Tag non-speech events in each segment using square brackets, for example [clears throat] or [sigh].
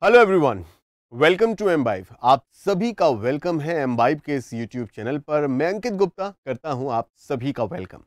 Hello everyone, welcome to एम्बाइव आप सभी का वेलकम है एम्बाइव के इस यूट्यूब चैनल पर मैं अंकित गुप्ता करता हूं आप सभी का welcome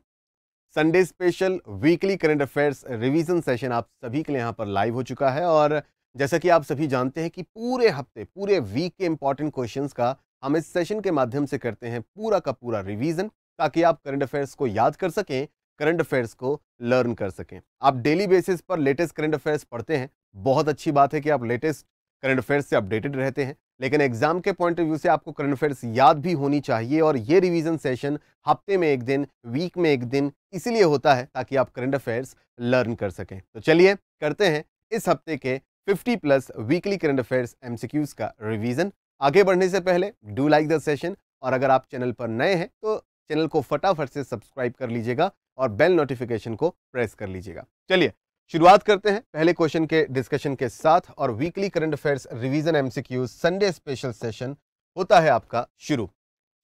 Sunday special weekly current affairs revision session आप सभी के लिए यहां पर लाइव हो चुका है और जैसा कि आप सभी जानते हैं कि पूरे हफ्ते पूरे वीक के इंपॉर्टेंट क्वेश्चंस का हम इस सेशन के माध्यम से करते हैं पूरा का पूरा रिवीजन ताकि आप करंट अफेयर्स को याद कर सकें करंट अफेयर्स को लर्न कर सकें आप डेली बेसिस पर लेटेस्ट करंट अफेयर्स पढ़ते हैं बहुत अच्छी बात है कि आप लेटेस्ट करंट अफेयर्स से अपडेटेड रहते हैं लेकिन एग्जाम के पॉइंट ऑफ व्यू से आपको करंट अफेयर्स याद भी होनी चाहिए और ये रिवीजन सेशन हफ्ते में एक दिन वीक में एक दिन इसीलिए होता है ताकि आप करंट अफेयर्स लर्न कर सकें तो चलिए करते हैं इस हफ्ते के 50 plus weekly current affairs M का रिवीजन आगे बढ़ने से पहले डू लाइक द सेशन और अगर आप चैनल पर नए हैं तो चैनल को फटाफट से सब्सक्राइब कर लीजिएगा और बेल नोटिफिकेशन को प्रेस कर लीजिएगा चलिए शुरुआत करते हैं पहले क्वेश्चन के डिस्कशन के साथ और weekly current affairs revision MCQs Sunday special session होता है आपका शुरू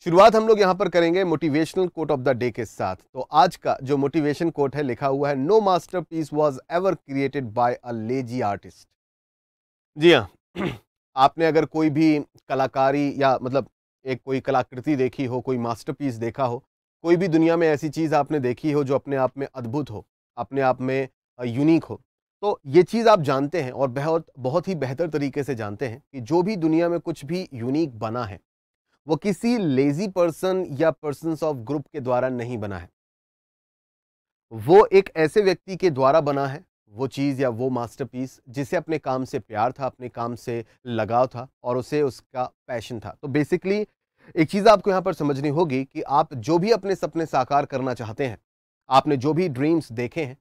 शुरुआत हम लोग यहाँ पर करेंगे motivational quote of the day के साथ तो आज का जो मोटिवेशन कोट है लिखा हुआ है no masterpiece was ever created by a lazy artist जी हाँ [clears throat] आपने अगर कोई भी कलाकारी या मतलब एक कोई कलाकृति देखी हो कोई मास्टरपीस देखा हो कोई भी दुनिया में ऐसी चीज़ आपने देखी हो जो अपने आप में अद्भुत हो अपने आप में यूनिक हो तो ये चीज़ आप जानते हैं और बहुत बहुत ही बेहतर तरीके से जानते हैं कि जो भी दुनिया में कुछ भी यूनिक बना है वो किसी लेजी पर्सन या पर्सन ऑफ ग्रुप के द्वारा नहीं बना है वो एक ऐसे व्यक्ति के द्वारा बना है वो चीज़ या वो मास्टरपीस जिसे अपने काम से प्यार था अपने काम से लगाव था और उसे उसका पैशन था तो बेसिकली एक चीज़ आपको यहाँ पर समझनी होगी कि आप जो भी अपने सपने साकार करना चाहते हैं आपने जो भी ड्रीम्स देखे हैं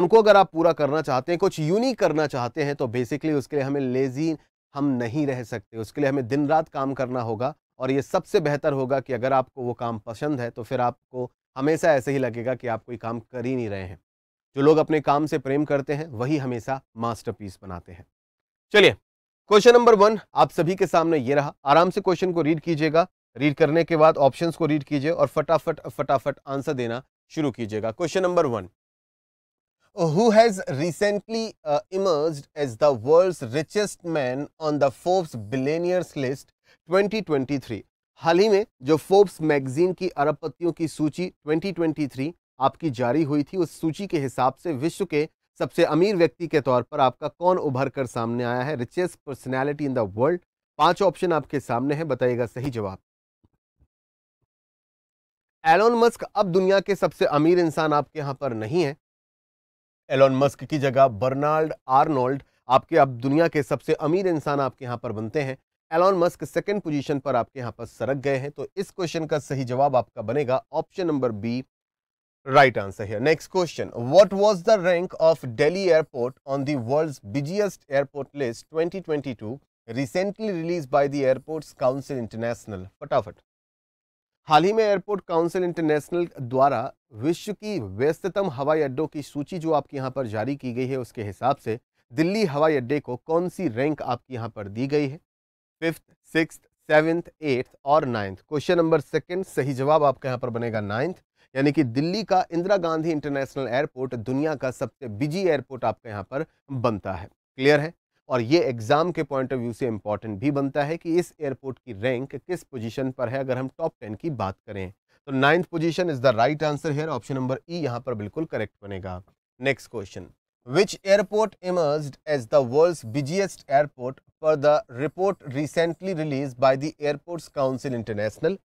उनको अगर आप पूरा करना चाहते हैं कुछ यूनिक करना चाहते हैं तो बेसिकली उसके लिए हमें लेजी हम नहीं रह सकते उसके लिए हमें दिन रात काम करना होगा और ये सबसे बेहतर होगा कि अगर आपको वो काम पसंद है तो फिर आपको हमेशा ऐसे ही लगेगा कि आप कोई काम कर ही नहीं रहे हैं जो लोग अपने काम से प्रेम करते हैं वही हमेशा मास्टरपीस बनाते हैं चलिए क्वेश्चन नंबर वन आप सभी के सामने ये रहा आराम से क्वेश्चन को रीड कीजिएगा रीड करने के बाद ऑप्शंस को रीड कीजिए और फटाफट फटाफट आंसर देना शुरू कीजिएगा question number one who has recently uh, emerged as the world's richest man on the Forbes billionaires list 2023 हाल ही में जो फोर्ब्स मैगजीन की अरबपतियों की सूची 2023 आपकी जारी हुई थी उस सूची के हिसाब से विश्व के सबसे अमीर व्यक्ति के तौर पर आपका कौन उभर कर सामने आया है richest personality in the world पांच ऑप्शन आपके सामने हैं बताइएगा सही जवाब एलोन मस्क अब दुनिया के सबसे अमीर इंसान आपके यहां पर नहीं है एलोन मस्क की जगह बर्नाल्ड आर्नोल्ड आपके अब दुनिया के सबसे अमीर इंसान आपके यहाँ पर बनते हैं एलॉन मस्क सेकेंड पोजीशन पर आपके यहाँ पर सरक गए हैं तो इस क्वेश्चन का सही जवाब आपका बनेगा option number B right answer है next question what was the rank of Delhi airport on the world's busiest airport list 2022 recently release by the airports council international फटाफट हाल ही में एयरपोर्ट काउंसिल इंटरनेशनल द्वारा विश्व की व्यस्ततम हवाई अड्डों की सूची जो आपके यहाँ पर जारी की गई है उसके हिसाब से दिल्ली हवाई अड्डे को कौन सी रैंक आपके यहाँ पर दी गई है फिफ्थ सिक्स सेवेंथ एट्थ और नाइन्थ क्वेश्चन नंबर सेकंड सही जवाब आपके यहाँ पर बनेगा नाइन्थ यानी कि दिल्ली का इंदिरा गांधी इंटरनेशनल एयरपोर्ट दुनिया का सबसे बिजी एयरपोर्ट आपके यहाँ पर बनता है क्लियर है और ये एग्ज़ाम के पॉइंट ऑफ व्यू से इम्पॉर्टेंट भी बनता है कि इस एयरपोर्ट की रैंक किस पोजीशन पर है अगर हम टॉप टेन की बात करें तो ninth position is the right answer here option number E यहाँ पर बिल्कुल करेक्ट बनेगा next question which airport emerge as the world busiest airport for the report recently release by the airport council international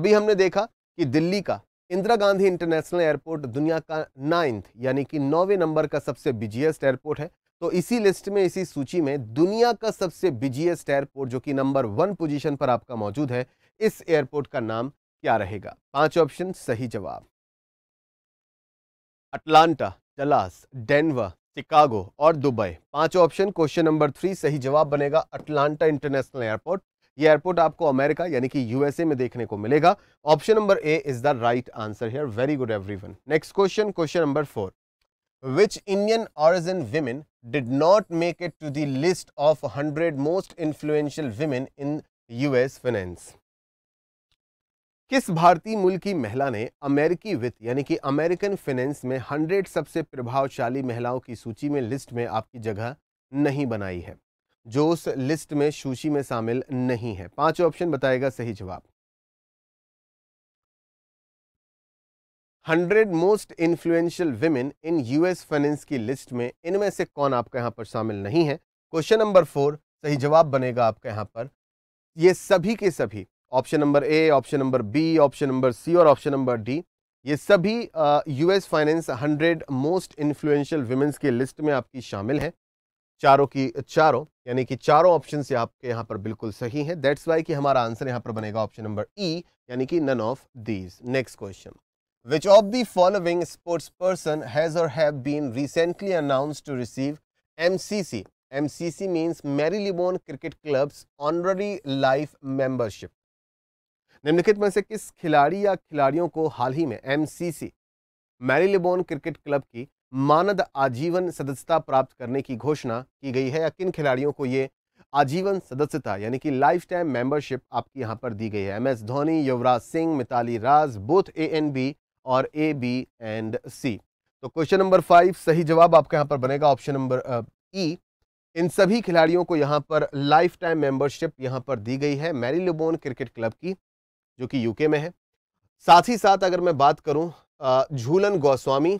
अभी हमने देखा कि दिल्ली का Indira Gandhi international airport दुनिया का नाइन्थ यानी कि नौवे नंबर का सबसे बिजिएस्ट एयरपोर्ट है तो इसी लिस्ट में इसी सूची में दुनिया का सबसे बिजिएस्ट एयरपोर्ट जो कि नंबर वन पोजीशन पर आपका मौजूद है इस एयरपोर्ट का नाम क्या रहेगा पांच ऑप्शन सही जवाब अटलांटा डलास डेनवर शिकागो और दुबई पांच ऑप्शन क्वेश्चन नंबर थ्री सही जवाब बनेगा अटलांटा इंटरनेशनल एयरपोर्ट ये एयरपोर्ट आपको अमेरिका यानी कि यूएसए में देखने को मिलेगा option number A is the right answer here very good everyone next question question number four which Indian origin women did not make it to the list of 100 most influential women in US finance. किस भारतीय मूल की महिला ने अमेरिकी वित्त यानी कि अमेरिकन फाइनेंस में 100 सबसे प्रभावशाली महिलाओं की सूची में लिस्ट में आपकी जगह नहीं बनाई है जो उस लिस्ट में सूची में शामिल नहीं है पांच ऑप्शन बताएगा सही जवाब hundred most influential women in US finance की लिस्ट में इनमें से कौन आपका यहाँ पर शामिल नहीं है क्वेश्चन नंबर फोर सही जवाब बनेगा आपका यहाँ पर ये सभी के सभी option number A option number B option number C और ऑप्शन नंबर डी ये सभी US finance hundred most influential womens की लिस्ट में आपकी शामिल है चारों की चारों यानी कि चारों ऑप्शन से आपके यहाँ पर बिल्कुल सही है दैट्स वाई कि हमारा आंसर यहाँ पर बनेगा ऑप्शन नंबर ई यानी कि none of these next question Which of the following sports person has or have been recently announced to receive MCC? MCC means Marylebone Cricket Club's honorary life membership. निम्नलिखित में से किस खिलाड़ी या खिलाड़ियों को हाल ही में MCC, Marylebone Cricket Club की मानद आजीवन सदस्यता प्राप्त करने की घोषणा की गई है या किन खिलाड़ियों को ये आजीवन सदस्यता यानी कि लाइफ टाइम मेंबरशिप आपकी यहां पर दी गई है M S Dhoni Yuvraj Singh Mithali Raj both A and B और ए बी एंड सी तो क्वेश्चन नंबर फाइव सही जवाब आपका यहाँ पर बनेगा ऑप्शन नंबर ई इन सभी खिलाड़ियों को यहाँ पर लाइफ टाइम मेंबरशिप यहाँ पर दी गई है मैरी लिबोन क्रिकेट क्लब की जो कि यूके में है साथ ही साथ अगर मैं बात करूँ झूलन गोस्वामी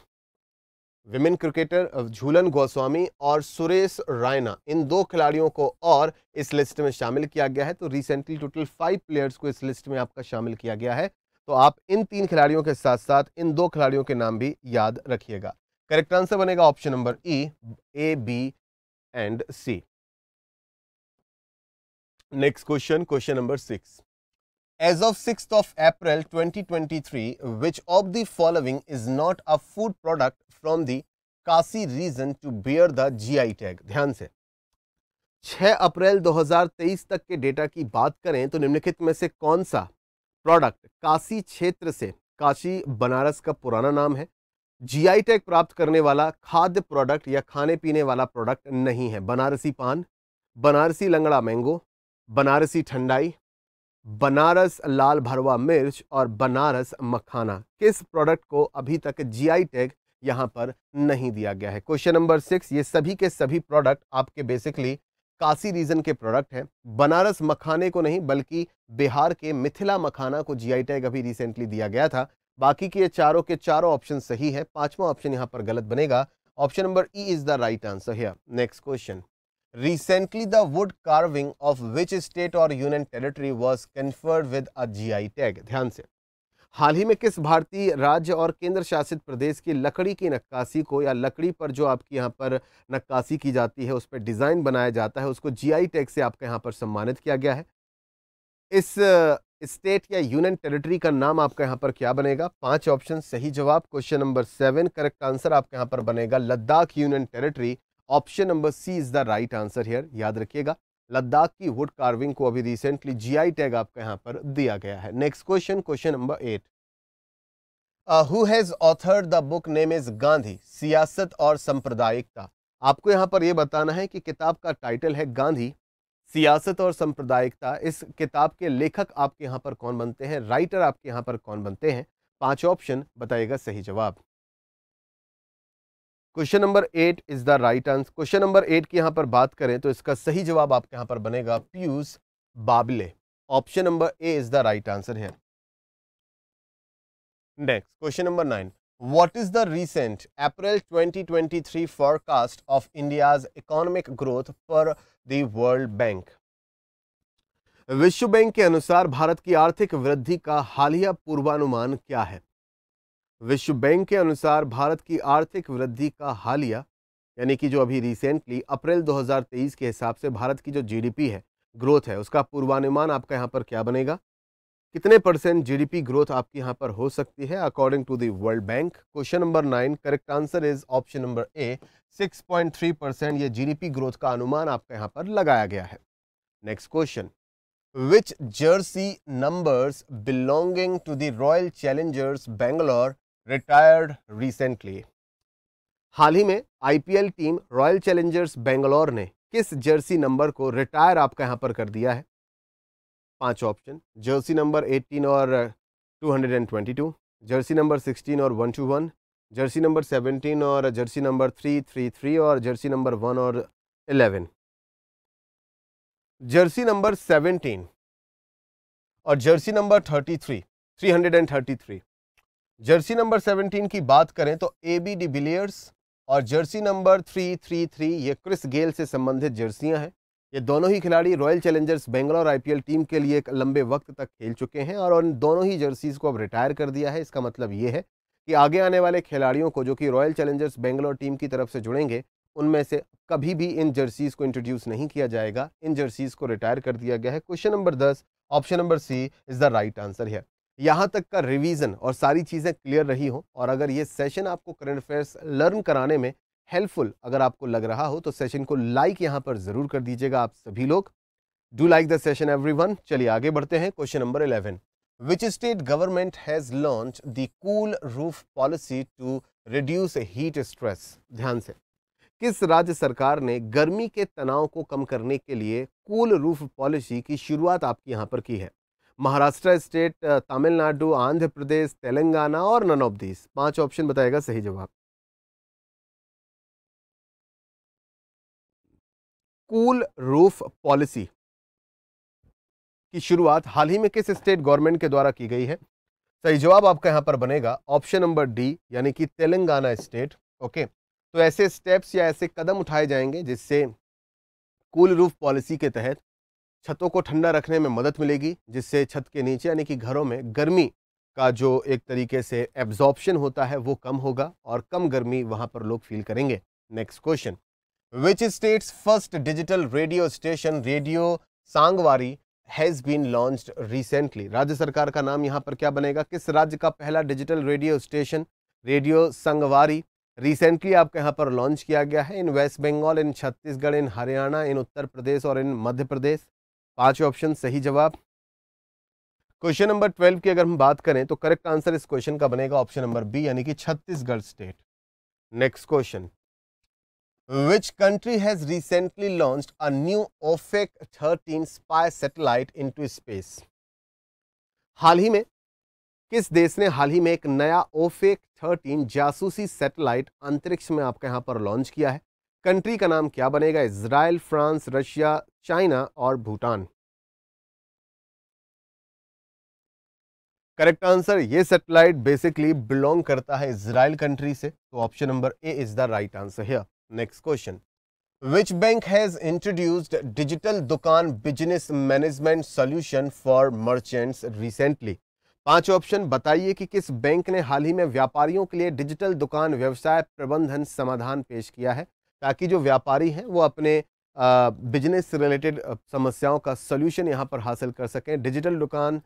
विमेन क्रिकेटर झूलन गोस्वामी और सुरेश रायना इन दो खिलाड़ियों को और इस लिस्ट में शामिल किया गया है तो रिसेंटली टोटल फाइव प्लेयर्स को इस लिस्ट में आपका शामिल किया गया है तो आप इन तीन खिलाड़ियों के साथ साथ इन दो खिलाड़ियों के नाम भी याद रखिएगा करेक्ट आंसर बनेगा option number E A B and C next question question number six As of 6th of April 2023, which of the following is not a food product from the Kashi region to bear the GI tag ध्यान से 6 अप्रैल 2023 तक के data की बात करें तो निम्नलिखित में से कौन सा प्रोडक्ट काशी क्षेत्र से काशी बनारस का पुराना नाम है जीआई टैग प्राप्त करने वाला खाद्य प्रोडक्ट या खाने पीने वाला प्रोडक्ट नहीं है बनारसी पान बनारसी लंगड़ा मैंगो बनारसी ठंडाई बनारस लाल भरवा मिर्च और बनारस मखाना किस प्रोडक्ट को अभी तक जीआई टैग यहाँ पर नहीं दिया गया है क्वेश्चन नंबर सिक्स ये सभी के सभी प्रोडक्ट आपके बेसिकली काशी रीजन के प्रोडक्ट हैं बनारस मखाने को नहीं बल्कि बिहार के मिथिला मखाना को जीआई टैग अभी रिसेंटली दिया गया था बाकी के चारों के चारों ऑप्शन सही है पांचवा ऑप्शन यहां पर गलत बनेगा option number E is the right answer here next question recently the wood carving of which state or union territory was conferred with a gi tag ध्यान से हाल ही में किस भारतीय राज्य और केंद्र शासित प्रदेश की लकड़ी की नक्काशी को या लकड़ी पर जो आपकी यहाँ पर नक्काशी की जाती है उस पर डिज़ाइन बनाया जाता है उसको आई टैग से आपके यहाँ पर सम्मानित किया गया है इस स्टेट या यूनियन टेरिटरी का नाम आपका यहाँ पर क्या बनेगा पांच ऑप्शन सही जवाब question number seven correct answer आपके यहाँ पर बनेगा Ladakh union territory option number C is the right answer here याद रखिएगा लद्दाख की वुड कार्विंग को अभी रिसेंटली जीआई टैग आपका यहाँ पर दिया गया है next question question number eight who has authored the book name is Gandhi Siyasat aur सांप्रदायिकता आपको यहाँ पर यह बताना है कि किताब का टाइटल है गांधी सियासत और सांप्रदायिकता इस किताब के लेखक आपके यहाँ पर कौन बनते हैं राइटर आपके यहाँ पर कौन बनते हैं पांच ऑप्शन बताएगा सही जवाब question number eight is the right answer question number eight की यहां पर बात करें तो इसका सही जवाब आपके यहां पर बनेगा Piyush Babele option number A is the right answer है next question number nine what is the recent April 2023 forecast of India's economic growth for the world bank विश्व बैंक के अनुसार भारत की आर्थिक वृद्धि का हालिया पूर्वानुमान क्या है विश्व बैंक के अनुसार भारत की आर्थिक वृद्धि का हालिया यानी कि जो अभी रिसेंटली अप्रैल 2023 के हिसाब से भारत की जो जीडीपी है ग्रोथ है उसका पूर्वानुमान आपका यहाँ पर क्या बनेगा कितने परसेंट जीडीपी ग्रोथ आपकी यहाँ पर हो सकती है according to the world bank question number nine correct answer is option number A 6.3 percent ये जीडीपी ग्रोथ का अनुमान आपका यहाँ पर लगाया गया है next question which jersey numbers belonging to the Royal Challengers Bangalore retired recently हाल ही में IPL team Royal Challengers Bangalore ने किस जर्सी नंबर को रिटायर आपका यहाँ पर कर दिया है पांच ऑप्शन जर्सी नंबर 18 और 222 जर्सी नंबर 16 और 121 जर्सी नंबर 17 और जर्सी नंबर 333 और जर्सी नंबर 1 और 11 जर्सी नंबर 17 और जर्सी नंबर 33 333 जर्सी नंबर 17 की बात करें तो ए बी डी बिलियर्स और जर्सी नंबर 333 ये क्रिस गेल से संबंधित जर्सियां हैं ये दोनों ही खिलाड़ी Royal Challengers Bangalore IPL team के लिए एक लंबे वक्त तक खेल चुके हैं और उन दोनों ही जर्सीज़ को अब रिटायर कर दिया है इसका मतलब ये है कि आगे आने वाले खिलाड़ियों को जो कि रॉयल चैलेंजर्स बेंगलोर टीम की तरफ से जुड़ेंगे उनमें से कभी भी इन जर्सीज़ को इंट्रोड्यूस नहीं किया जाएगा इन जर्सीज़ को रिटायर कर दिया गया है क्वेश्चन नंबर दस option number C is the right answer है यहाँ तक का रिवीजन और सारी चीज़ें क्लियर रही हो और अगर ये सेशन आपको करंट अफेयर्स लर्न कराने में हेल्पफुल अगर आपको लग रहा हो तो सेशन को लाइक यहाँ पर ज़रूर कर दीजिएगा आप सभी लोग do like the session every चलिए आगे बढ़ते हैं question number eleven which state government has launch the cool roof policy to reduce heat stress ध्यान से किस राज्य सरकार ने गर्मी के तनाव को कम करने के लिए कूल रूफ पॉलिसी की शुरुआत आपकी यहाँ पर की है महाराष्ट्र स्टेट तमिलनाडु आंध्र प्रदेश तेलंगाना और नन ऑफ दीज पांच ऑप्शन बताएगा सही जवाब कूल रूफ पॉलिसी की शुरुआत हाल ही में किस स्टेट गवर्नमेंट के द्वारा की गई है सही जवाब आपका यहाँ पर बनेगा ऑप्शन नंबर डी यानी कि तेलंगाना स्टेट ओके तो ऐसे स्टेप्स या ऐसे कदम उठाए जाएंगे जिससे कूल रूफ पॉलिसी के तहत छतों को ठंडा रखने में मदद मिलेगी जिससे छत के नीचे यानी कि घरों में गर्मी का जो एक तरीके से एब्जॉर्प्शन होता है वो कम होगा और कम गर्मी वहाँ पर लोग फील करेंगे next question which states first digital radio station radio Sangwari has been launch recently राज्य सरकार का नाम यहाँ पर क्या बनेगा किस राज्य का पहला digital radio station radio Sangwari recently आपके यहाँ पर लॉन्च किया गया है in West Bengal in Chhattisgarh in Haryana in Uttar Pradesh और इन मध्य प्रदेश पांच ऑप्शन सही जवाब क्वेश्चन नंबर ट्वेल्व की अगर हम बात करें तो करेक्ट आंसर इस क्वेश्चन का बनेगा ऑप्शन नंबर बी यानी कि Chhattisgarh state next question which country has recently launch a new OFEC 13 spy satellite into space हाल ही में किस देश ने हाल ही में एक नया ओफेक 13 जासूसी सैटेलाइट अंतरिक्ष में आपका यहां पर लॉन्च किया है कंट्री का नाम क्या बनेगा इसराइल फ्रांस रशिया चाइना और भूटान करेक्ट आंसर ये सैटेलाइट बेसिकली बिलोंग करता है इसराइल कंट्री से तो option number A is the right answer here next question which bank has introduced digital Dukaan business management solution for merchants recently पांच option बताइए कि किस बैंक ने हाल ही में व्यापारियों के लिए डिजिटल दुकान व्यवसाय प्रबंधन समाधान पेश किया है ताकि जो व्यापारी हैं वो अपने बिजनेस से रिलेटेड समस्याओं का सोल्यूशन यहाँ पर हासिल कर सकें digital Dukaan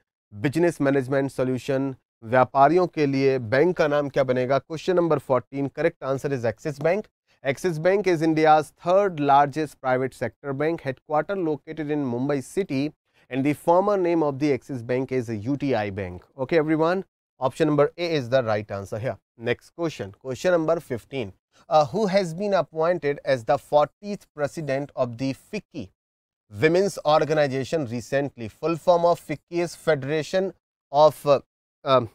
business management solution व्यापारियों के लिए बैंक का नाम क्या बनेगा question number fourteen correct answer is Axis Bank Axis Bank is India's third largest private sector bank headquarter located in Mumbai city and name of the Axis Bank is U T I bank okay everyone option number A is the right answer है next question question number fifteen uh, who has been appointed as the 40th president of the FICCI women's organization recently. Full form of FICCI is Federation of uh, um,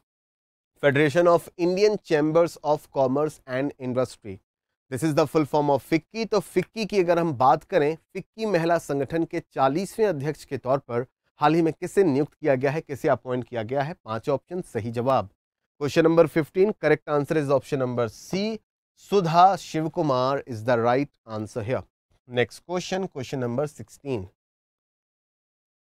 Federation of Indian Chambers of Commerce and Industry. This is the full form of FICCI. तो FICCI की अगर हम बात करें FICCI महिला संगठन के चालीसवें अध्यक्ष के तौर पर हाल ही में किसे नियुक्त किया गया है किसे अपॉइंट किया गया है पांच ऑप्शन सही जवाब question number 15 correct answer is option number C Sudha Shivkumar is the right answer here. Next question, question number 16.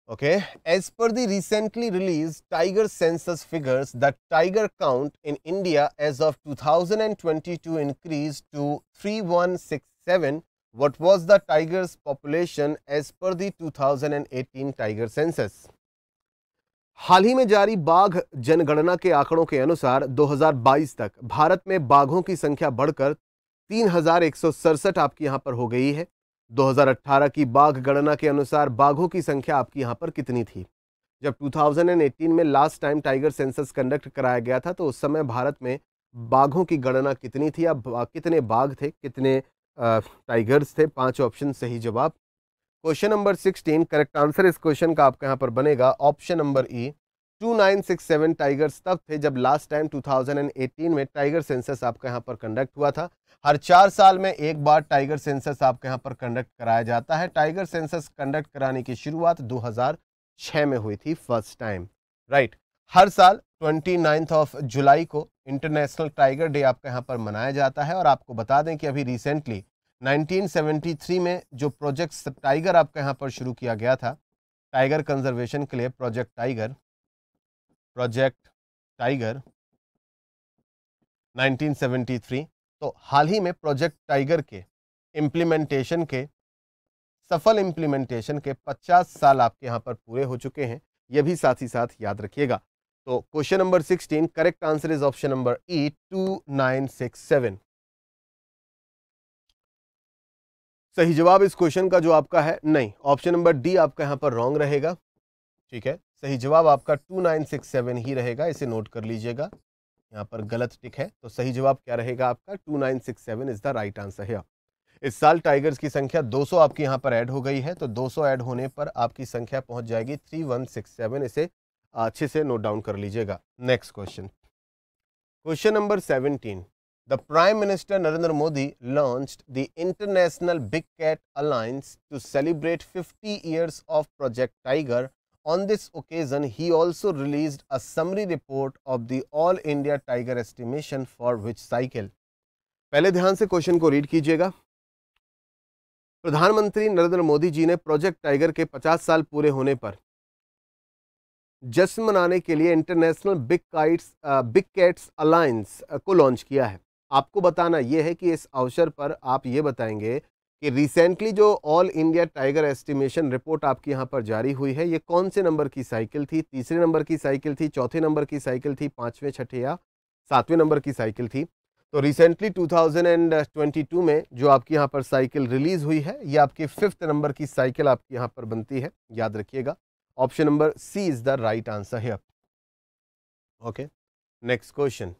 Okay, as per the recently released tiger census figures, the tiger count in India as of 2022 increased to 3167. What was the tiger's population as per the 2018 tiger census? हाल ही में जारी बाघ जनगणना के आंकड़ों के अनुसार 2022 तक भारत में बाघों की संख्या बढ़कर तीन आपकी यहां पर हो गई है 2018 की बाघ गणना के अनुसार बाघों की संख्या आपकी यहां पर कितनी थी जब 2018 में last time tiger census conduct कराया गया था तो उस समय भारत में बाघों की गणना कितनी थी या कितने बाघ थे कितने टाइगर्स थे पांच ऑप्शन सही जवाब question number sixteen correct answer इस क्वेश्चन का आपका यहाँ पर बनेगा option number E e, 2967 tigers तब थे जब लास्ट टाइम 2018 में टाइगर सेंसस आपका यहाँ पर कंडक्ट हुआ था हर चार साल में एक बार टाइगर सेंसस आपके यहाँ पर कंडक्ट कराया जाता है टाइगर सेंसस कंडक्ट कराने की शुरुआत 2006 में हुई थी फर्स्ट टाइम राइट हर साल ट्वेंटी ऑफ जुलाई को इंटरनेशनल टाइगर डे आपके यहाँ पर मनाया जाता है और आपको बता दें कि अभी रिसेंटली 1973 में जो प्रोजेक्ट टाइगर आपका यहाँ पर शुरू किया गया था टाइगर कंजर्वेशन के लिए प्रोजेक्ट टाइगर प्रोजेक्ट टाइगर 1973 तो हाल ही में प्रोजेक्ट टाइगर के इम्प्लीमेंटेशन के सफल इम्प्लीमेंटेशन के 50 साल आपके यहाँ पर पूरे हो चुके हैं यह भी साथ ही साथ याद रखिएगा तो question number 16 correct answer is option number E seven सही जवाब इस क्वेश्चन का जो आपका है नहीं ऑप्शन नंबर डी आपका यहाँ पर रॉन्ग रहेगा ठीक है सही जवाब आपका टू नाइन सिक्स सेवन ही रहेगा इसे नोट कर लीजिएगा यहाँ पर गलत टिक है तो सही जवाब क्या रहेगा आपका two nine six seven is the right answer है इस साल टाइगर्स की संख्या 200 आपकी यहाँ पर ऐड हो गई है तो 200 ऐड होने पर आपकी संख्या पहुंच जाएगी 3167 इसे अच्छे से नोट डाउन कर लीजिएगा next question question number seventeen the Prime Minister Narendra Modi launched the International Big Cat Alliance to celebrate 50 years of Project Tiger. On this occasion, he also released a summary report of the All India Tiger Estimation for which cycle. पहले ध्यान से question को read कीजिएगा प्रधानमंत्री नरेंद्र मोदी जी ने project tiger के 50 साल पूरे होने पर जश्न मनाने के लिए international big kites big cats alliance को लॉन्च किया है आपको बताना ये है कि इस अवसर पर आप ये बताएंगे कि रिसेंटली जो all India tiger estimation report आपके यहाँ पर जारी हुई है ये कौन से नंबर की साइकिल थी तीसरे नंबर की साइकिल थी चौथे नंबर की साइकिल थी पाँचवें छठे या सातवें नंबर की साइकिल थी तो रिसेंटली 2022 में जो आपके यहाँ पर साइकिल रिलीज़ हुई है ये आपकी फिफ्थ नंबर की साइकिल आपके यहाँ पर बनती है याद रखिएगा option number C is the right answer है okay next question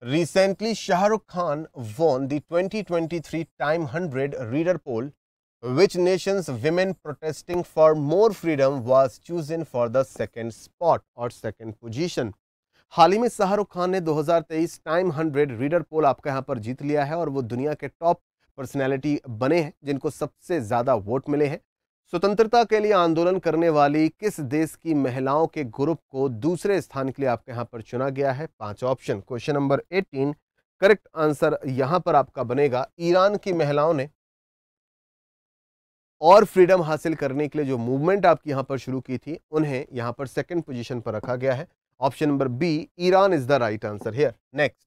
Recently, Shahrukh Khan won the 2023 Time 100 reader poll, which nation's women protesting for more freedom was chosen for the second spot or second position. हाल ही में शाहरुख खान ने 2023 time 100 reader पोल आपका यहां पर जीत लिया है और वो दुनिया के टॉप पर्सनैलिटी बने हैं जिनको सबसे ज़्यादा वोट मिले हैं स्वतंत्रता के लिए आंदोलन करने वाली किस देश की महिलाओं के ग्रुप को दूसरे स्थान के लिए आपके यहाँ पर चुना गया है पांच option question number 18 correct answer यहां पर आपका बनेगा ईरान की महिलाओं ने और फ्रीडम हासिल करने के लिए जो मूवमेंट आपकी यहां पर शुरू की थी उन्हें यहां पर सेकेंड पोजिशन पर रखा गया है option number B Iran is the right answer here next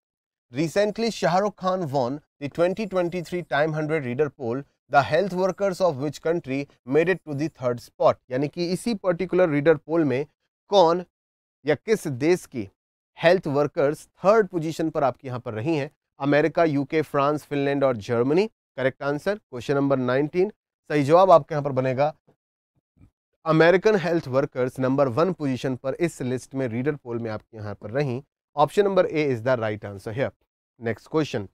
recently Shahrukh Khan won the 2023 time hundred reader poll the health workers of which country made it to the third spot यानी कि इसी particular reader पोल में कौन या किस देश की health workers third position पर आपकी यहाँ पर रही हैं अमेरिका यूके फ्रांस फिनलैंड और Germany correct answer question number 19 सही जवाब आपके यहाँ पर बनेगा American health workers number one position पर इस लिस्ट में रीडर पोल में आपके यहाँ पर रही option number A is the right answer है next question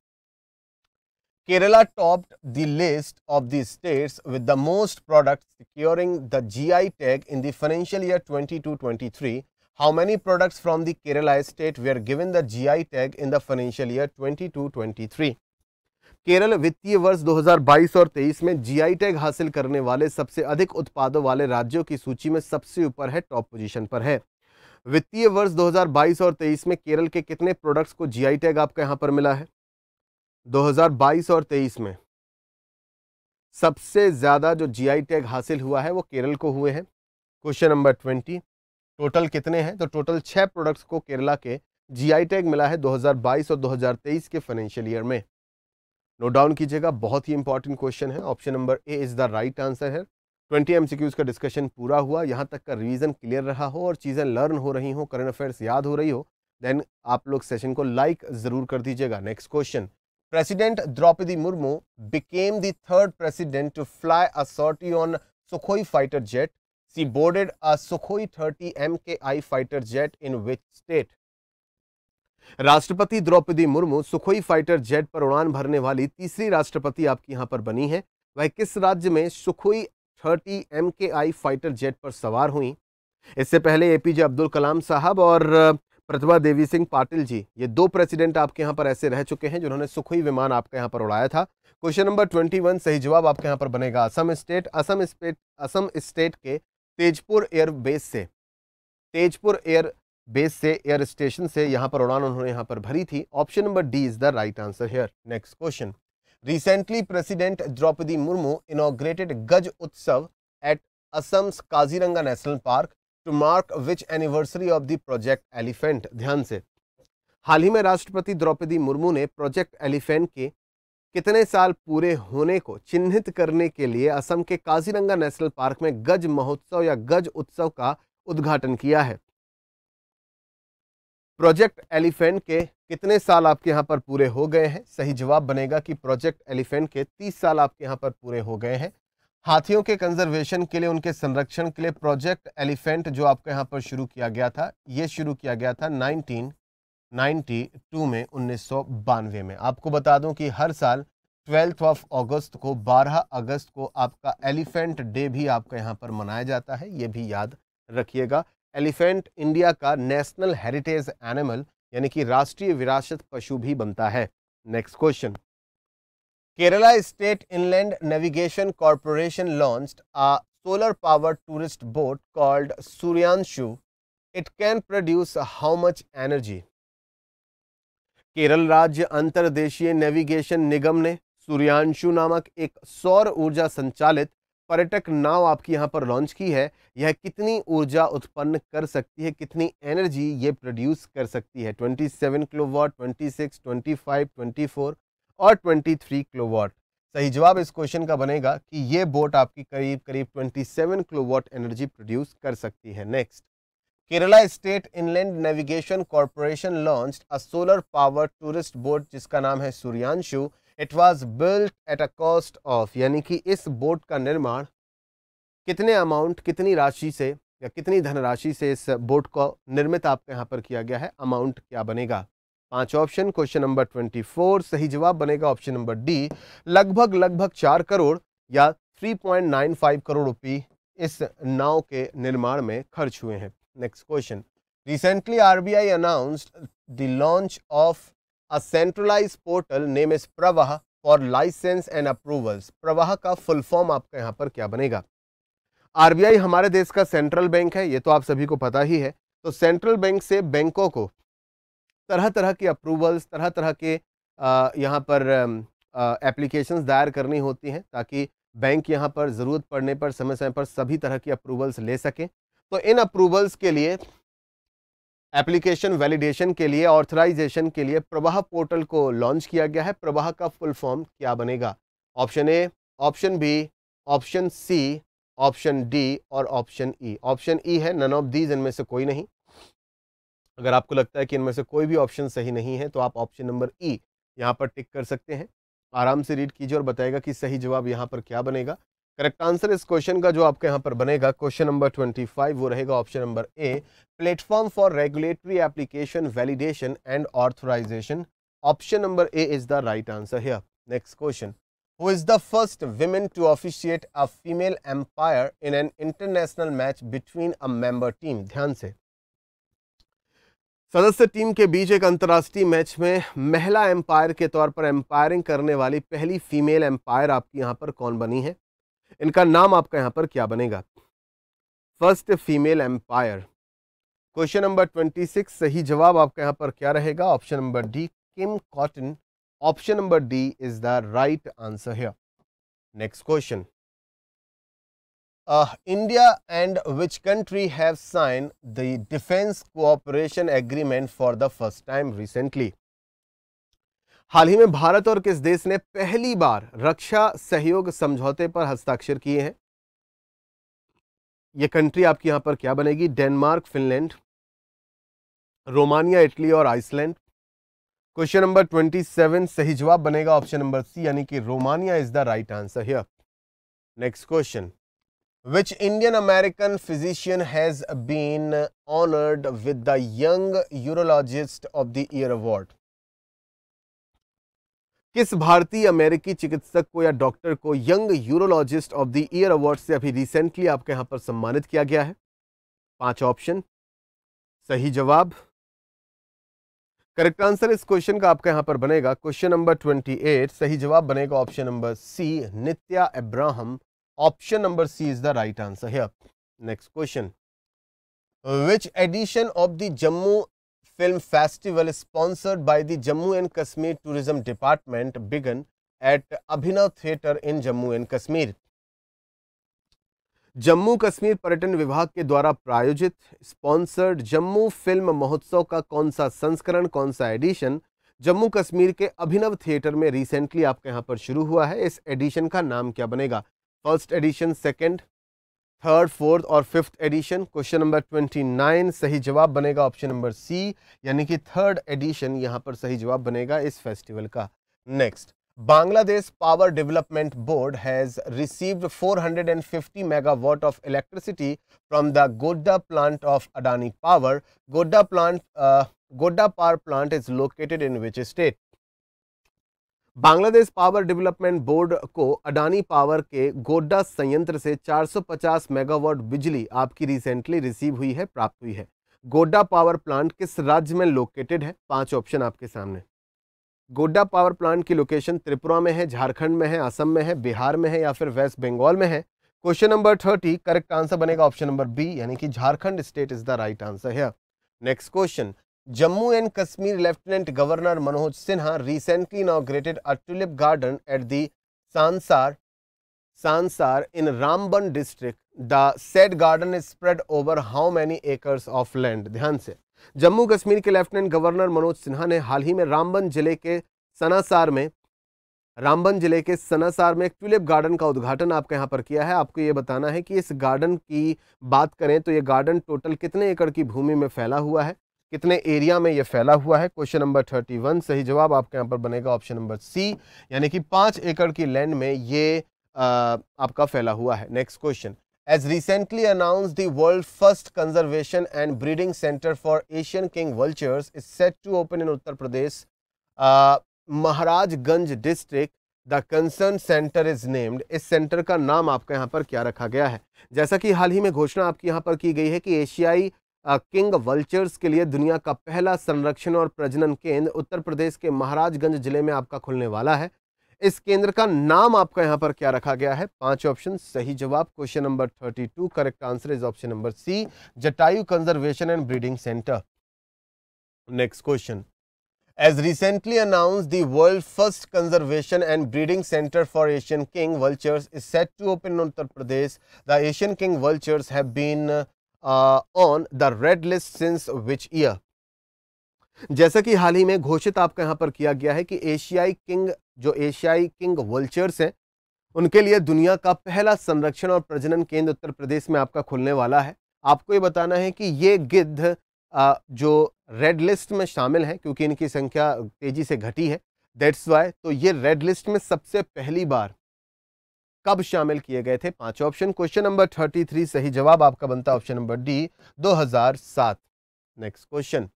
Kerala top the list of the states with the most product securing the I tag in the financial year twenty three how many products from the Kerala state we are given the G I tag in the financial year twenty two twenty three Kerala वित्तीय वर्ष 2022 और 23 में GI tag हासिल करने वाले सबसे अधिक उत्पादों वाले राज्यों की सूची में सबसे ऊपर है टॉप पोजीशन पर है वित्तीय वर्ष 2022 और 23 में केरल के कितने प्रोडक्ट्स को जीआई टैग आपका यहां पर मिला है 2022 और 23 में सबसे ज़्यादा जो जीआई टैग हासिल हुआ है वो केरल को हुए हैं क्वेश्चन नंबर 20 टोटल कितने हैं तो टोटल छः प्रोडक्ट्स को केरला के जीआई टैग मिला है 2022 और 2023 के फाइनेंशियल ईयर में नोट डाउन कीजिएगा बहुत ही इंपॉर्टेंट क्वेश्चन है option number A is the right answer है ट्वेंटी एम का डिस्कशन पूरा हुआ यहाँ तक का रिवीजन क्लियर रहा हो और चीज़ें लर्न हो रही हो करंट अफेयर्स याद हो रही हो देन आप लोग सेशन को लाइक ज़रूर कर दीजिएगा next question President Draupadi Murmu became the third president to fly a sortie on Sukhoi fighter jet. She boarded a Sukhoi 30 MKI fighter jet in which state? राष्ट्रपति द्रौपदी मुर्मू सुखोई फाइटर जेट पर उड़ान भरने वाली तीसरी राष्ट्रपति आपकी यहां पर बनी है वह किस राज्य में सुखोई 30 एम फाइटर जेट पर सवार हुई इससे पहले एपीजे अब्दुल कलाम साहब और प्रतिभा देवी सिंह पाटिल जी ये दो प्रेसिडेंट आपके यहाँ पर ऐसे रह चुके हैं जिन्होंने सुखोई विमान आपके यहाँ पर उड़ाया था क्वेश्चन नंबर ट्वेंटी वन सही जवाब आपके यहाँ पर बनेगा Assam state Assam state Assam state के तेजपुर एयर बेस से तेजपुर एयर बेस से एयर स्टेशन से यहाँ पर उड़ान उन्होंने यहाँ पर भरी थी option number D is the right answer here next question recently president Draupadi Murmu inaugurated Gaj Utsav at Assam's Kaziranga national park to mark which anniversary of the project elephant ध्यान से हाल ही में राष्ट्रपति द्रौपदी मुर्मू ने प्रोजेक्ट एलिफेंट के कितने साल पूरे होने को चिन्हित करने के लिए असम के काजीरंगा नेशनल पार्क में गज महोत्सव या गज उत्सव का उद्घाटन किया है प्रोजेक्ट एलिफेंट के कितने साल आपके यहाँ पर पूरे हो गए हैं सही जवाब बनेगा कि प्रोजेक्ट एलिफेंट के 30 साल आपके यहाँ पर पूरे हो गए हैं हाथियों के कंजर्वेशन के लिए उनके संरक्षण के लिए प्रोजेक्ट एलिफेंट जो आपके यहाँ पर शुरू किया गया था ये शुरू किया गया था 1992 में उन्नीस में आपको बता दूं कि हर साल ट्वेल्थ ऑफ अगस्त को 12 अगस्त को आपका एलिफेंट डे भी आपका यहाँ पर मनाया जाता है ये भी याद रखिएगा एलिफेंट इंडिया का नेशनल हेरिटेज एनिमल यानी कि राष्ट्रीय विरासत पशु भी बनता है next question Kerala State Inland Navigation Corporation launched a solar-powered tourist boat called Suryanshu. It can produce how much energy? Kerala राज्य अंतर्देशीय नेविगेशन निगम ने सूर्यांशु नामक एक सौर ऊर्जा संचालित पर्यटक नाव आपकी यहाँ पर लॉन्च की है यह कितनी ऊर्जा उत्पन्न कर सकती है कितनी एनर्जी ये प्रोड्यूस कर सकती है 27 किलोवाट 26, 25, 24, और 23 किलोवाट सही जवाब इस क्वेश्चन का बनेगा कि ये बोट आपकी करीब करीब 27 किलोवाट एनर्जी प्रोड्यूस कर सकती है next Kerala state inland navigation corporation launch a solar power tourist boat जिसका नाम है Suryanshu it was built at a cost of यानी कि इस बोट का निर्माण कितने अमाउंट कितनी राशि से या कितनी धनराशि से इस बोट को निर्मित आपके यहाँ पर किया गया है अमाउंट क्या बनेगा पांच option question number twenty four सही जवाब बनेगा ऑप्शन नंबर डी लगभग लगभग चार करोड़ या three point nine five crore rupee इस नाव के निर्माण में खर्च हुए हैं next question recently RBI announced the launch of a centralise portal name is Pravaah for licence and approvals Pravaah का फुल फॉर्म आपका यहाँ पर क्या बनेगा आर हमारे देश का सेंट्रल बैंक है ये तो आप सभी को पता ही है तो सेंट्रल बैंक से बैंकों को तरह तरह के अप्रूवल्स तरह तरह के यहाँ पर एप्लीकेशंस दायर करनी होती हैं ताकि बैंक यहाँ पर ज़रूरत पड़ने पर समय समय पर सभी तरह की अप्रूवल्स ले सकें तो इन अप्रूवल्स के लिए एप्लीकेशन वैलिडेशन के लिए ऑथराइजेशन के लिए प्रवाह पोर्टल को लॉन्च किया गया है प्रवाह का फुल फॉर्म क्या बनेगा option A option B option C option D और ऑप्शन ई ऑप्शन ई है नन ऑफ दीज इनमें से कोई नहीं अगर आपको लगता है कि इनमें से कोई भी ऑप्शन सही नहीं है तो आप ऑप्शन नंबर ई यहाँ पर टिक कर सकते हैं आराम से रीड कीजिए और बताएगा कि सही जवाब यहाँ पर क्या बनेगा करेक्ट आंसर इस क्वेश्चन का जो आपके यहाँ पर बनेगा क्वेश्चन नंबर 25 वो रहेगा option number A platform for regulatory application validation and authorisation option number A is the right answer है next question who is the first women to officiate a female umpire in an international match between a member team ध्यान से सदस्य team के बीच एक अंतर्राष्ट्रीय match में महिला empire के तौर पर एम्पायरिंग करने वाली पहली फीमेल एम्पायर आपकी यहाँ पर कौन बनी है इनका नाम आपका यहाँ पर क्या बनेगा first female umpire question number twenty six सही जवाब आपका यहाँ पर क्या रहेगा option number D Kim Cotton option number D is the right answer है next question uh, India and which country have signed the Defense Cooperation Agreement for the first time recently? हाल ही में भारत और किस देश ने पहली बार रक्षा सहयोग समझौते पर हस्ताक्षर किए हैं ये कंट्री आपकी यहां पर क्या बनेगी डेनमार्क फिनलैंड रोमानिया इटली और Iceland question number twenty seven सही जवाब बनेगा ऑप्शन नंबर सी यानी कि Romania is the right answer here next question which Indian American physician has been honored with the Young Urologist of the Year award? किस भारतीय अमेरिकी चिकित्सक को या डॉक्टर को young urologist of the year award से अभी रिसेंटली आपके यहां पर सम्मानित किया गया है पांच ऑप्शन सही जवाब करेक्ट आंसर इस क्वेश्चन का आपके यहां पर बनेगा क्वेश्चन नंबर ट्वेंटी एट सही जवाब बनेगा option number C Nitya Abraham Option number C is the right answer here. Next question. Which edition of the Jammu Film Festival sponsored by the Jammu and Kashmir Tourism Department began at Abhinav Theatre in Jammu and Kashmir? Jammu Kashmir पर्यटन विभाग के द्वारा प्रायोजित sponsored Jammu film महोत्सव का कौन सा संस्करण कौन सा एडिशन जम्मू कश्मीर के अभिनव थिएटर में रिसेंटली आपके यहाँ पर शुरू हुआ है इस एडिशन का नाम क्या बनेगा first edition second third fourth और fifth edition question number twenty nine सही जवाब बनेगा ऑप्शन नंबर सी यानी कि थर्ड एडिशन यहाँ पर सही जवाब बनेगा इस फेस्टिवल का next Bangladesh power development board has received 450 megawatt of electricity from the Godda plant of Adani power Godda plant Godda power plant is located in which state Bangladesh power development board को अडानी पावर के गोड्डा संयंत्र से 450 मेगावाट बिजली आपकी रिसेंटली रिसीव हुई है प्राप्त हुई है गोड्डा पावर प्लांट किस राज्य में लोकेटेड है पांच ऑप्शन आपके सामने गोड्डा पावर प्लांट की लोकेशन त्रिपुरा में है झारखंड में है असम में है बिहार में है या फिर वेस्ट बंगाल में है question number thirty correct answer बनेगा ऑप्शन नंबर बी यानी कि Jharkhand state is the right answer है next question Jammu and Kashmir lieutenant governor Manoj Sinha recently inaugurated a tulip garden at the Sanasar Sanasar in Ramban district the said garden is spread over how many acres of land ध्यान से जम्मू कश्मीर के lieutenant governor Manoj Sinha ने हाल ही में रामबन जिले के सनासार में रामबन जिले के सनासार में एक ट्यूलिप गार्डन का उद्घाटन आपके यहाँ पर किया है आपको ये बताना है कि इस गार्डन की बात करें तो ये गार्डन टोटल कितने एकड़ की भूमि में फैला हुआ है कितने एरिया में ये फैला हुआ है क्वेश्चन नंबर थर्टी वन सही जवाब आपके यहाँ पर बनेगा ऑप्शन नंबर सी यानी कि पाँच एकड़ की लैंड में ये आ, आपका फैला हुआ है next question as recently announce the world first conservation and breeding centre for Asian king vultures is set to open in Uttar Pradesh Maharajganj district the concern centre is named इस सेंटर का नाम आपका यहाँ पर क्या रखा गया है जैसा कि हाल ही में घोषणा आपकी यहाँ पर की गई है कि एशियाई किंग वल्चर्स के लिए दुनिया का पहला संरक्षण और प्रजनन केंद्र उत्तर प्रदेश के महाराजगंज जिले में आपका खुलने वाला है इस केंद्र का नाम आपका यहाँ पर क्या रखा गया है पांच ऑप्शन सही जवाब question number thirty two correct answer is option number C Jatayu conservation and breeding centre next question as recently announce the world first conservation and breeding centre for Asian king vultures is set to open Uttar Pradesh the Asian king vultures है uh, on the red list since which year? जैसा कि हाल ही में घोषित आपका यहां पर किया गया है कि एशियाई किंग जो एशियाई किंग वल्चर्स हैं उनके लिए दुनिया का पहला संरक्षण और प्रजनन केंद्र उत्तर प्रदेश में आपका खुलने वाला है आपको ये बताना है कि ये गिद्ध जो रेड लिस्ट में शामिल है क्योंकि इनकी संख्या तेजी से घटी है दैट्स वाई तो ये रेड लिस्ट में सबसे पहली बार कब शामिल किए गए थे पांचों option question number thirty three सही जवाब आपका बनता option number D 2007 next question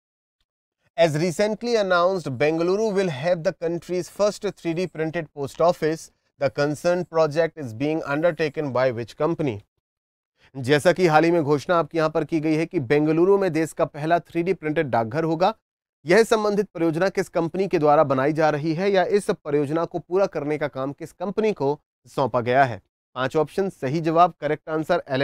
As recently announced, Bengaluru will have the country's first 3D printed post office the concern project is being undertaken by which company जैसा कि हाल ही में घोषणा आपके यहां पर की गई है कि बेंगलुरु में देश का पहला 3D प्रिंटेड डाकघर होगा यह संबंधित परियोजना किस कंपनी के द्वारा बनाई जा रही है या इस परियोजना को पूरा करने का काम किस कंपनी को सौंपा गया है पांच ऑप्शन सही जवाब करेक्ट आंसर एल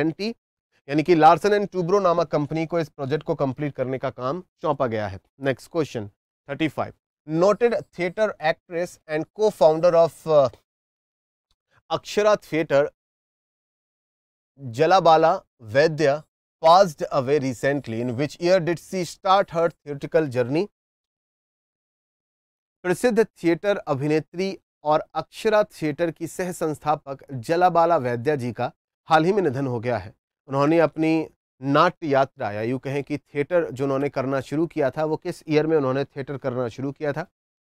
यानी कि लार्सन एंड टूब्रो नामक कंपनी को इस प्रोजेक्ट को कंप्लीट करने का काम सौंपा गया है next question thirty five noted theatre actress and co founder of Akshara theatre Jalabala Vaidya passed away recently in which year did she start her theatrical journey प्रसिद्ध थिएटर अभिनेत्री और अक्षरा थिएटर की सह संस्थापक जलाबाला वैद्या जी का हाल ही में निधन हो गया है उन्होंने अपनी नाट्य यात्रा या यूँ कहें कि थिएटर जो उन्होंने करना शुरू किया था वो किस ईयर में उन्होंने थिएटर करना शुरू किया था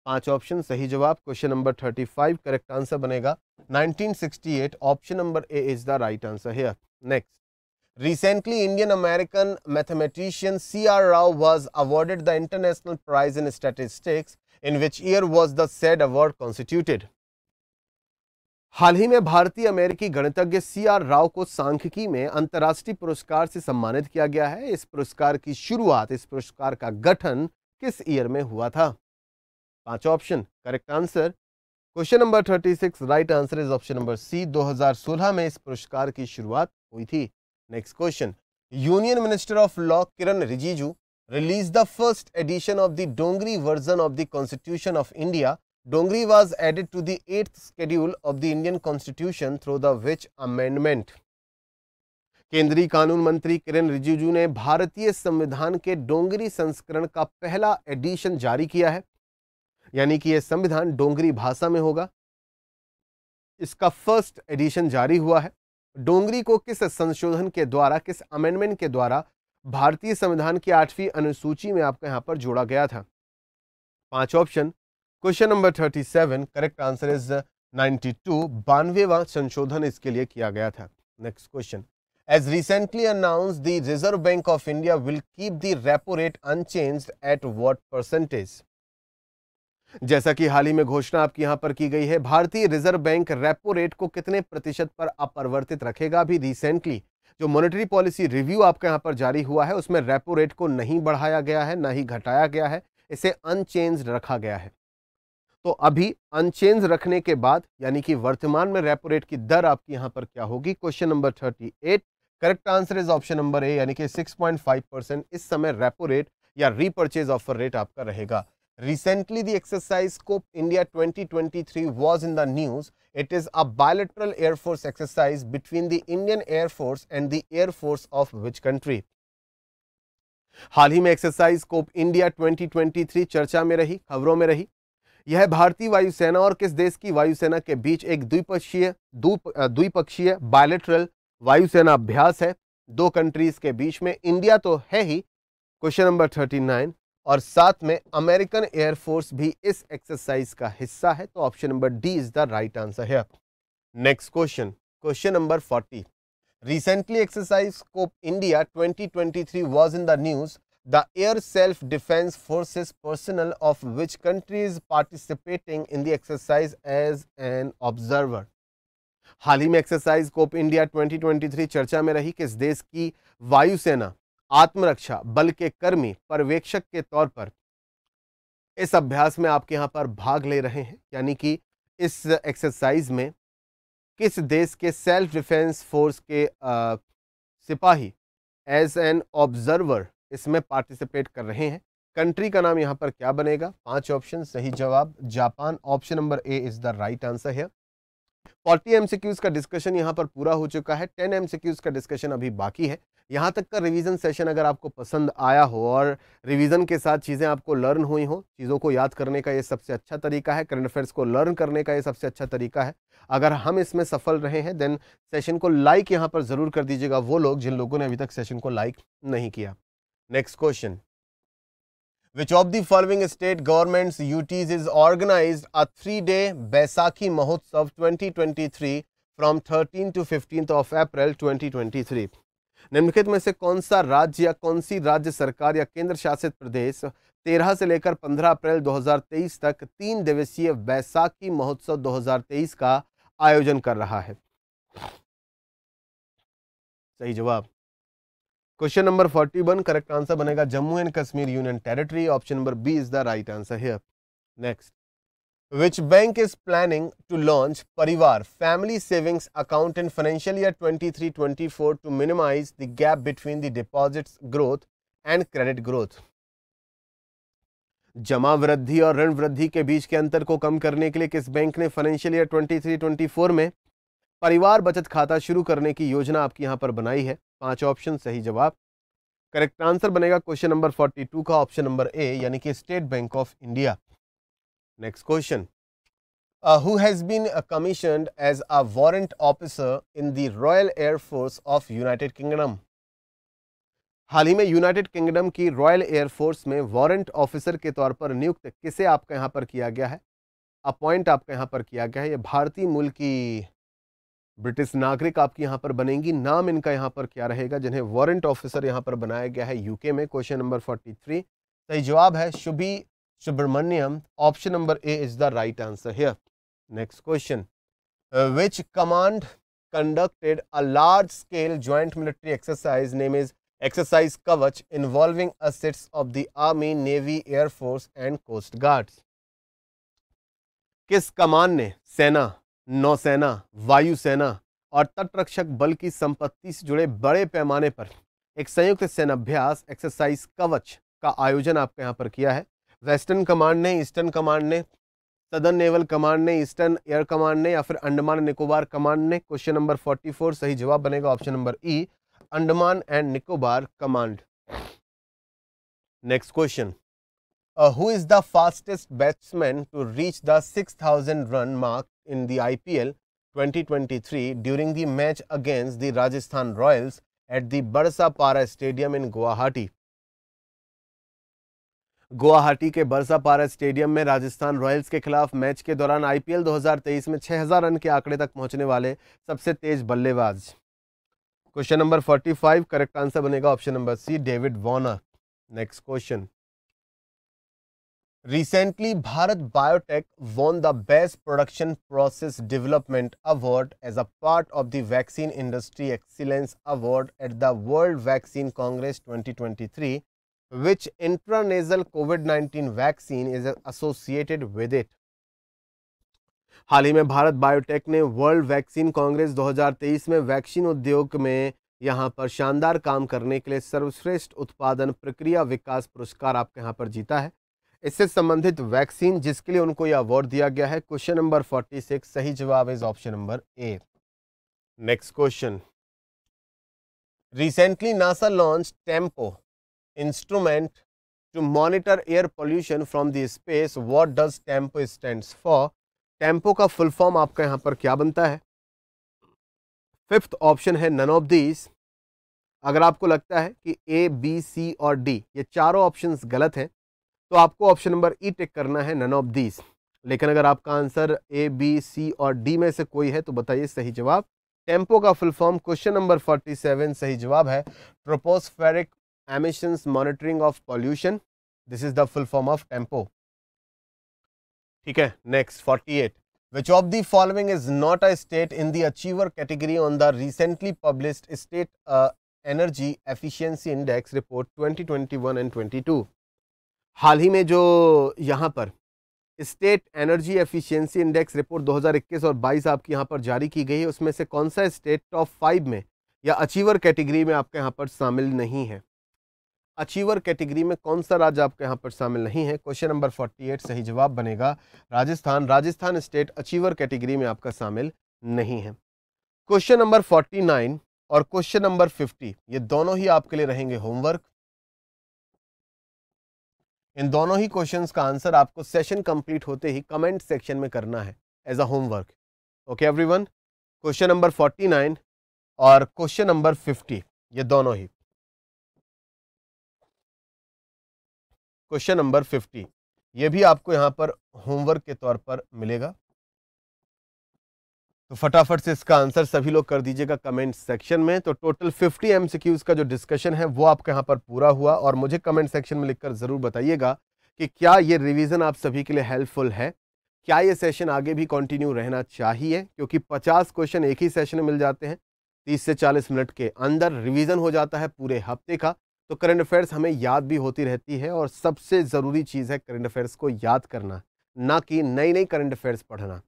पांच ऑप्शन सही जवाब question number thirty five correct answer बनेगा 1968 option number A is the right answer here next Indian American mathematician C R Rao was awarded the international prize in statistics in which year was the said award constituted हाल ही में भारतीय अमेरिकी गणितज्ञ सी R Rao को सांख्यिकी में अंतर्राष्ट्रीय पुरस्कार से सम्मानित किया गया है इस पुरस्कार की शुरुआत इस पुरस्कार का गठन किस ईयर में हुआ था पांच option correct answer question number thirty six right answer is option number C 2016 में इस पुरस्कार की शुरुआत हुई थी next question union minister of law Kiran Rijiju released the first edition of the Dongri version of the Constitution of India. Dongri was added to the 8th schedule of the Indian Constitution through the which amendment केंद्रीय कानून मंत्री किरण रिजिजू ने भारतीय संविधान के डोंगरी संस्करण का पहला एडिशन जारी किया है यानी कि यह संविधान डोंगरी भाषा में होगा इसका फर्स्ट एडिशन जारी हुआ है डोंगरी को किस संशोधन के द्वारा किस अमेंडमेंट के द्वारा भारतीय संविधान की आठवीं अनुसूची में आपका यहाँ पर जोड़ा गया था पांच option question number thirty seven correct answer is ninety two बानवेवा संशोधन इसके लिए किया गया था next question as recently announce the Reserve Bank of India will keep the repo rate unchange at what percentage जैसा कि हाल ही में घोषणा आपकी यहां पर की गई है भारतीय रिजर्व बैंक रेपो रेट को कितने प्रतिशत पर अपरिवर्तित रखेगा अभी रिसेंटली जो मॉनेटरी पॉलिसी रिव्यू आपका यहाँ पर जारी हुआ है उसमें रेपो रेट को नहीं बढ़ाया गया है ना ही घटाया गया है इसे अनचेंज रखा गया है तो अभी अनचेंज रखने के बाद यानी कि वर्तमान में रेपो रेट की दर आपकी यहाँ पर क्या होगी question number thirty eight correct answer is option number A यानी कि सिक्स इस समय रेपो रेट या रिपर्चेज ऑफर रेट आपका रहेगा Recently, the exercise Scope India 2023 was in the news. It is a bilateral Air Force exercise between the Indian Air Force and the Air Force of which country? हाल ही में exercise scope India 2023 चर्चा में रही खबरों में रही यह भारतीय वायुसेना और किस देश की वायुसेना के बीच एक द्विपक्षीय द्विपक्षीय बायलेटरल वायुसेना अभ्यास है दो कंट्रीज के बीच में इंडिया तो है ही क्वेश्चन नंबर 39 और साथ में अमेरिकन एयरफोर्स भी इस एक्सरसाइज का हिस्सा है तो option number D is the right answer है next question question number forty recently exercise Cope India 2023 twenty was in the news the air self defence forces personnel of which countries participating in the exercise as an observer हाल ही में exercise Cope India 2023 चर्चा में रही किस देश की वायुसेना आत्मरक्षा बल के कर्मी पर्यवेक्षक के तौर पर इस अभ्यास में आपके यहाँ पर भाग ले रहे हैं यानी कि इस एक्सरसाइज में किस देश के सेल्फ डिफेंस फोर्स के आ, सिपाही एज एन ऑब्जर्वर इसमें पार्टिसिपेट कर रहे हैं कंट्री का नाम यहाँ पर क्या बनेगा पांच ऑप्शन सही जवाब Japan option number A is the right answer है फोर्टी एम का डिस्कशन यहाँ पर पूरा हो चुका है टेन एम का डिस्कशन अभी बाकी है यहाँ तक का रिवीजन सेशन अगर आपको पसंद आया हो और रिवीजन के साथ चीज़ें आपको लर्न हुई हो चीज़ों को याद करने का ये सबसे अच्छा तरीका है करंट अफेयर्स को लर्न करने का ये सबसे अच्छा तरीका है अगर हम इसमें सफल रहे हैं देन सेशन को लाइक यहाँ पर ज़रूर कर दीजिएगा वो लोग जिन लोगों ने अभी तक सेशन को लाइक नहीं किया next question which of the following state governments three day Baisakhi महोत्सव twenty twenty three from 2023 to fifteen of April twenty twenty 2023. निम्नलिखित में से कौन सा राज्य या कौन सी राज्य सरकार या केंद्र शासित प्रदेश तेरह से लेकर पंद्रह अप्रैल 2023 तक तीन दिवसीय वैसाखी महोत्सव 2023 का आयोजन कर रहा है सही जवाब क्वेश्चन नंबर 41 करेक्ट आंसर बनेगा Jammu and Kashmir union territory option number B is the right answer here next which bank is planning to launch Parivar family savings account in financial year 23-24 to minimize the gap between the deposits growth and credit growth. जमा वृद्धि और ऋण वृद्धि के बीच के अंतर को कम करने के लिए किस बैंक ने फाइनेंशियल ईयर 23-24 में परिवार बचत खाता शुरू करने की योजना आपकी यहां पर बनाई है पांच ऑप्शन सही जवाब करेक्ट आंसर बनेगा क्वेश्चन नंबर 42 का ऑप्शन नंबर ए यानी कि State Bank of India Next question. Uh, who has been uh, commissioned as a warrant officer in the Royal Air Force of United Kingdom? हाल ही में United Kingdom की Royal Air Force में warrant officer के तौर पर नियुक्त किसे आपके यहाँ पर किया गया है अपॉइंट आपके यहाँ पर किया गया है ये भारतीय मूल की ब्रिटिश नागरिक आपकी यहाँ पर बनेंगी नाम इनका यहाँ पर क्या रहेगा जिन्हें वारंट ऑफिसर यहाँ पर बनाया गया है यूके में क्वेश्चन नंबर थ्री सही जवाब है शुभी Subramaniam. Option number A is the right answer here. Next question. Uh, which command conducted a large-scale joint military exercise name is Exercise Kavach involving assets of the Army, Navy, Air Force and Coast Guards? किस कमान ने सेना नौसेना वायुसेना और तटरक्षक बल की संपत्ति से जुड़े बड़े पैमाने पर एक संयुक्त सेनाभ्यास एक्सरसाइज कवच का आयोजन आपके यहाँ पर किया है वेस्टर्न कमांड ने ईस्टर्न कमांड ने सदर्न नेवल कमांड ने ईस्टर्न एयर कमांड ने या फिर अंडमान निकोबार कमांड ने क्वेश्चन नंबर 44 सही जवाब बनेगा option number E Andaman and Nicobar command next question who is the fastest batsman to reach the thousand run mark in the twenty 2023 during the match against the Rajasthan Royals at the Barsapara stadium इन गुवाहाटी गुवाहाटी के Barsapara stadium में Rajasthan Royals के खिलाफ match के दौरान IPL 2023 में 6000 run के आंकड़े तक पहुंचने वाले सबसे तेज बल्लेबाज क्वेश्चन नंबर 45 करेक्ट आंसर बनेगा option number C David Warner next question recently Bharat Biotech won the best production process development award as a part of the vaccine industry excellence award at the world vaccine congress 2023 which intranasal COVID-19 vaccine is associated with it. हाल ही में Bharat Biotech ने world vaccine congress 2023 में vaccine उद्योग में यहां पर शानदार काम करने के लिए सर्वश्रेष्ठ उत्पादन प्रक्रिया विकास पुरस्कार आपके यहां पर जीता है इससे संबंधित वैक्सीन जिसके लिए उनको यह अवार्ड दिया गया है क्वेश्चन नंबर 46 सही जवाब is option number A next question recently NASA launch TEMPO instrument to monitor air pollution from the space what does tempo stands for TEMPO का फुल फॉर्म आपका यहाँ पर क्या बनता है फिफ्थ ऑप्शन है नन ऑफ दीज अगर आपको लगता है कि ए बी सी और डी ये चारों ऑप्शन गलत हैं तो आपको ऑप्शन नंबर ई टिक करना है नन ऑफ दीज लेकिन अगर आपका आंसर ए बी सी और डी में से कोई है तो बताइए सही जवाब टेम्पो का फुल फॉर्म क्वेश्चन नंबर 47 सही जवाब है tropospheric emissions monitoring of pollution this is the full form of tempo theek hai next 48 which of the following is not a state in the achiever category on the recently published state uh, energy efficiency index report 2021 and 22 hal hi mein jo yahan par state energy efficiency index report 2021 और 22 आपकी यहां पर जारी की गई है उसमें से कौन सा स्टेट टॉप फाइव में या अचीवर कैटेगरी में आपके यहां पर शामिल नहीं है अचीवर कैटेगरी में कौन सा राज्य आपके यहाँ पर शामिल नहीं है क्वेश्चन नंबर 48 सही जवाब बनेगा Rajasthan Rajasthan state achiever category में आपका शामिल नहीं है क्वेश्चन नंबर 49 और क्वेश्चन नंबर 50 ये दोनों ही आपके लिए रहेंगे होमवर्क इन दोनों ही क्वेश्चन का आंसर आपको सेशन कंप्लीट होते ही कमेंट सेक्शन में करना है as a homework okay every question number forty और क्वेश्चन नंबर फिफ्टी ये दोनों ही क्वेश्चन नंबर फिफ्टी ये भी आपको यहाँ पर होमवर्क के तौर पर मिलेगा तो फटाफट से इसका आंसर सभी लोग कर दीजिएगा कमेंट सेक्शन में तो टोटल 50 एमसीक्यूज का जो डिस्कशन है वो आपके यहाँ पर पूरा हुआ और मुझे कमेंट सेक्शन में लिखकर ज़रूर बताइएगा कि क्या ये रिवीजन आप सभी के लिए हेल्पफुल है क्या ये सेशन आगे भी कंटिन्यू रहना चाहिए क्योंकि 50 क्वेश्चन एक ही सेशन में मिल जाते हैं 30 से 40 मिनट के अंदर रिवीजन हो जाता है पूरे हफ्ते का तो करंट अफेयर्स हमें याद भी होती रहती है और सबसे ज़रूरी चीज़ है करंट अफेयर्स को याद करना ना कि नई नई करंट अफेयर्स पढ़ना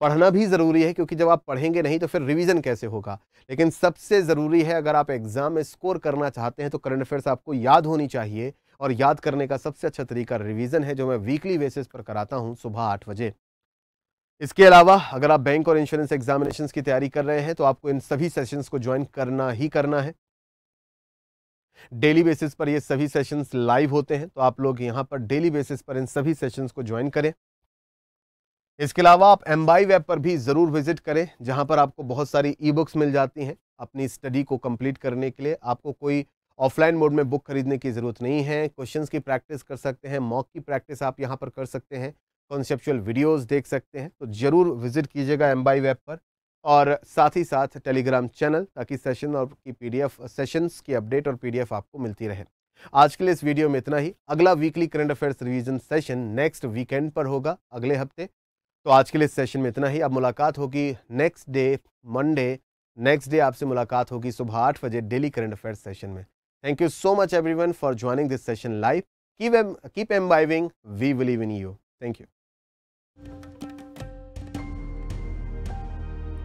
पढ़ना भी ज़रूरी है क्योंकि जब आप पढ़ेंगे नहीं तो फिर रिवीजन कैसे होगा लेकिन सबसे ज़रूरी है अगर आप एग्ज़ाम में स्कोर करना चाहते हैं तो करंट अफेयर्स आपको याद होनी चाहिए और याद करने का सबसे अच्छा तरीका रिवीजन है जो मैं वीकली बेसिस पर कराता हूँ सुबह आठ बजे इसके अलावा अगर आप बैंक और इंश्योरेंस एग्जामिनेशन की तैयारी कर रहे हैं तो आपको इन सभी सेशंस को ज्वाइन करना ही करना है डेली बेसिस पर ये सभी सेशंस लाइव होते हैं तो आप लोग यहाँ पर डेली बेसिस पर इन सभी सेशंस को ज्वाइन करें इसके अलावा आप एम्बाई वेब पर भी ज़रूर विजिट करें जहाँ पर आपको बहुत सारी ई बुक्स मिल जाती हैं अपनी स्टडी को कंप्लीट करने के लिए आपको कोई ऑफलाइन मोड में बुक खरीदने की ज़रूरत नहीं है क्वेश्चन की प्रैक्टिस कर सकते हैं मॉक की प्रैक्टिस आप यहाँ पर कर सकते हैं कॉन्सेप्चुअल वीडियोज देख सकते हैं तो ज़रूर विजिट कीजिएगा बाई वेब पर और साथ ही साथ टेलीग्राम चैनल ताकि सेशन और की पीडीएफ सेशंस की अपडेट और पीडीएफ आपको मिलती रहे आज के लिए इस वीडियो में इतना ही अगला weekly current affairs revision session next weekend पर होगा अगले हफ्ते तो आज के लिए सेशन में इतना ही अब मुलाकात होगी next day Monday next day आपसे मुलाकात होगी सुबह आठ बजे डेली करंट अफेयर्स सेशन में thank you so much one for joining this session live keep keep imbibing we believe in you thank you